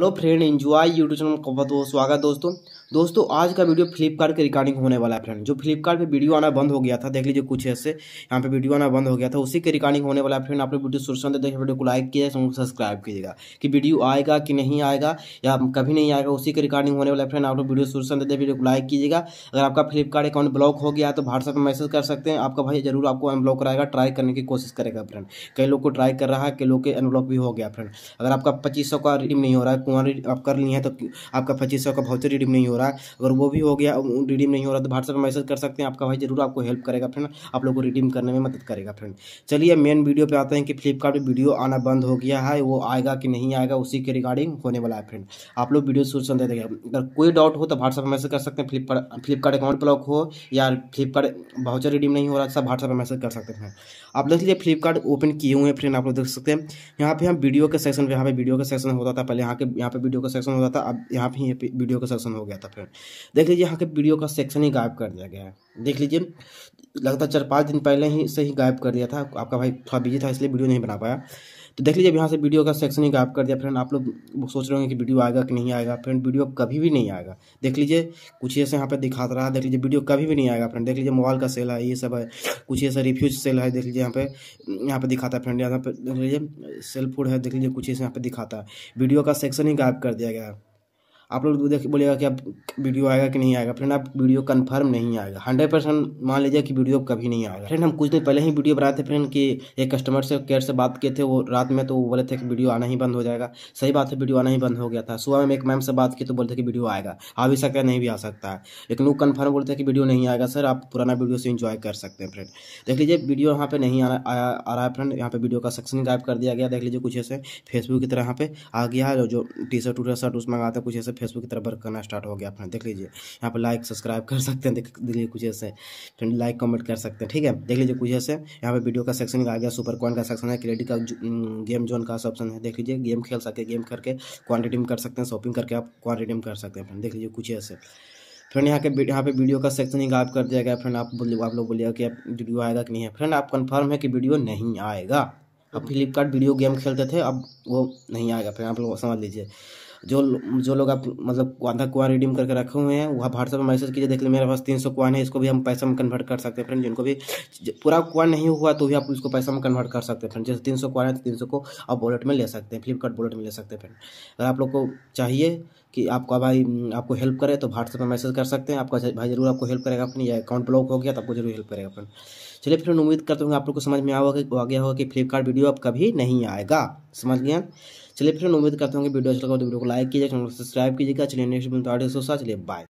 hello friend enjoy YouTube channel को बहुत बहुत स्वागत दोस्तों दोस्तों आज का वीडियो फ्लिपकार्ट के रिगार्डिंग होने वाला है फ्रेंड जो फ्लिपकार्ट पे वीडियो आना बंद हो गया था देख लीजिए कुछ ऐसे यहाँ पे वीडियो आना बंद हो गया था उसी के रिगार्डिंग होने वाला है फ्रेंड आप लोग वीडियो सुरक्षा दे देखिए वीडियो को लाइक कीजिएगा सब्सक्राइब कीजिएगा कि वीडियो आएगा कि नहीं आएगा या कभी नहीं आएगा उसी के रिगार्डिंग होने वाला है फ्रेंड आप लोग वीडियो सुरक्षा दे वीडियो को लाइक कीजिएगा अगर आपका फ्लिपकार्ट अकाउंट ब्लॉक हो गया तो व्हाट्सएप मैसेज कर सकते हैं आपका भाई जरूर आपको अनब्लॉक कराएगा ट्राई करने की कोशिश करेगा फ्रेंड कई लोग को ट्राई कर रहा है कई लोग के अनब्लॉक भी हो गया फ्रेंड अगर आपका पच्चीस का रिडीम नहीं हो रहा है रिडीम आप कर लिए हैं तो आपका पच्चीस का भाउचर रिडीम नहीं हो हो रहा है अगर वो भी हो गया रिडीम नहीं हो रहा तो व्हाट्सएप पर मैसेज कर सकते हैं आपका भाई जरूर आपको हेल्प करेगा फ्रेंड आप लोग को रिडीम करने में मदद करेगा फ्रेंड चलिए मेन वीडियो पर आते हैं कि फ्लिपकार्ट वीडियो आना बंद हो गया है वो आएगा कि नहीं आएगा उसी के रिगार्डिंग होने वाला है फ्रेंड आप लोग वीडियो शुरू सुनते देखेगा अगर कोई डाउट हो तो व्हाट्सएप पर मैसेज कर सकते हैं फ्लिपकार्ट फ्लिपकार्ट अकाउंट ब्लॉक हो या फ्लिपकार्ट भाउचर रिडीम नहीं हो रहा सब व्हाट्सएप पर मैसेज कर सकते हैं आप देख लीजिए फ्लिपकार्ट ओपन किए हुए हैं फ्रेंड आप लोग देख सकते हैं यहाँ पे हम वीडियो के सेक्शन पे यहाँ पे वीडियो का सेक्शन होता था पहले यहाँ के यहाँ पे वीडियो का सेक्शन होता था अब यहाँ पे वीडियो का सेक्शन हो गया था था फ्रेंड देख लीजिए यहाँ के वीडियो का सेक्शन ही गायब कर दिया गया है देख लीजिए लगता चार पाँच दिन पहले ही से ही गायब कर दिया था आपका भाई थोड़ा बिजी था इसलिए वीडियो नहीं बना पाया तो देख लीजिए यहाँ से वीडियो का सेक्शन ही गायब कर दिया फ्रेंड आप लोग सोच रहे होंगे कि वीडियो आएगा कि नहीं आएगा फ्रेंड वीडियो कभी भी नहीं आएगा देख लीजिए कुछ ऐसे यहाँ पे दिखाता रहा देख लीजिए वीडियो कभी भी नहीं आएगा फ्रेंड देख लीजिए मोबाइल का सेल है ये सब है कुछ ऐसा रिफ्यूज सेल है देख लीजिए यहाँ पे यहाँ पर दिखाता है फ्रेंड यहाँ पर देख लीजिए सेल फूड है देख लीजिए कुछ ऐसे यहाँ पर दिखाता है वीडियो का सेक्शन ही गायब कर दिया गया है आप लोग देख बोलेगा कि अब वीडियो आएगा कि नहीं आएगा फ्रेंड आप वीडियो कंफर्म नहीं आएगा हंड्रेड परसेंट मान लीजिए कि वीडियो कभी नहीं आएगा फ्रेंड हम कुछ दिन पहले ही वीडियो बनाए थे फ्रेंड कि एक कस्टमर से केयर से बात किए थे वो रात में तो वो बोले थे कि वीडियो आना ही बंद हो जाएगा सही बात है वीडियो आना ही बंद हो गया था सुबह में एक मैम से बात की तो बोलते कि वीडियो आएगा आ भी सकता है नहीं भी आ सकता है लेकिन लोग कन्फर्म बोलते कि वीडियो नहीं आएगा सर आप पुराना वीडियो से इन्जॉय कर सकते हैं फ्रेंड देख लीजिए वीडियो यहाँ पर नहीं आ रहा है फ्रेंड यहाँ पर वीडियो का सेक्शन गायब कर दिया गया देख लीजिए कुछ ऐसे फेसबुक की तरह यहाँ पर आ गया है जो टी शर्ट उठ शर्ट उस मंगाते कुछ ऐसे फेसबुक की तरफ वर्क करना स्टार्ट हो गया अपना देख लीजिए यहाँ पर लाइक सब्सक्राइब कर सकते हैं देख लीजिए कुछ ऐसे फिर लाइक कमेंट कर सकते हैं ठीक है देख लीजिए कुछ ऐसे यहाँ पर वीडियो का सेक्शन आ गया सुपर कॉइन का सेक्शन है क्रेडिट का गेम जोन का ऑप्शन है देख लीजिए गेम खेल सकते हैं गेम करके क्वान्टिटी में कर सकते हैं शॉपिंग करके आप क्वान्टिटी में कर सकते हैं देख लीजिए कुछ ऐसे फ्रेंड यहाँ के यहाँ पे वीडियो का सेक्शन ही गायब कर दिया गया फ्रेंड आप बोलिए आप लोग बोलिएगा कि आप वीडियो आएगा कि नहीं है फ्रेंड आप कंफर्म है कि वीडियो नहीं आएगा अब फ्लिपकार्ट वीडियो गेम खेलते थे अब वो नहीं आएगा फिर आप लोग समझ लीजिए जो जो लोग आप मतलब आधा कुआन रिडीम करके रखे हुए हैं वह व्हाट्सएप में मैसेज कीजिए देख लीजिए मेरे पास तीन सौ कुआन है इसको भी हम पैसा में कन्वर्ट कर सकते हैं फ्रेंड जिनको भी पूरा कुआन नहीं हुआ तो भी आप इसको पैसा में कन्वर्ट कर सकते हैं फ्रेंड जैसे तीन सौ कुआन है तो तीन सौ को आप वॉलेट में ले सकते हैं फ्लिपकार्ट वॉलेट में ले सकते हैं फ्रेंड अगर आप लोग को चाहिए कि आपका भाई आपको हेल्प करे तो व्हाट्सएप पर मैसेज कर सकते हैं आपका भाई जरूर आपको हेल्प करेगा अपनी या अकाउंट ब्लॉक हो गया तो आपको जरूर हेल्प करेगा अपन चलिए फिर उम्मीद करते होंगे आप लोग को समझ में आओ आ गया होगा कि फ्लिपकार्ट वीडियो आप कभी नहीं आएगा समझ गया चलिए फिर उम्मीद करते हूँ वीडियो अच्छा लगा तो वीडियो को लाइक कीजिएगा चैनल को सब्सक्राइब कीजिएगा चलिए नेक्स्ट मिलते हैं चलिए बाय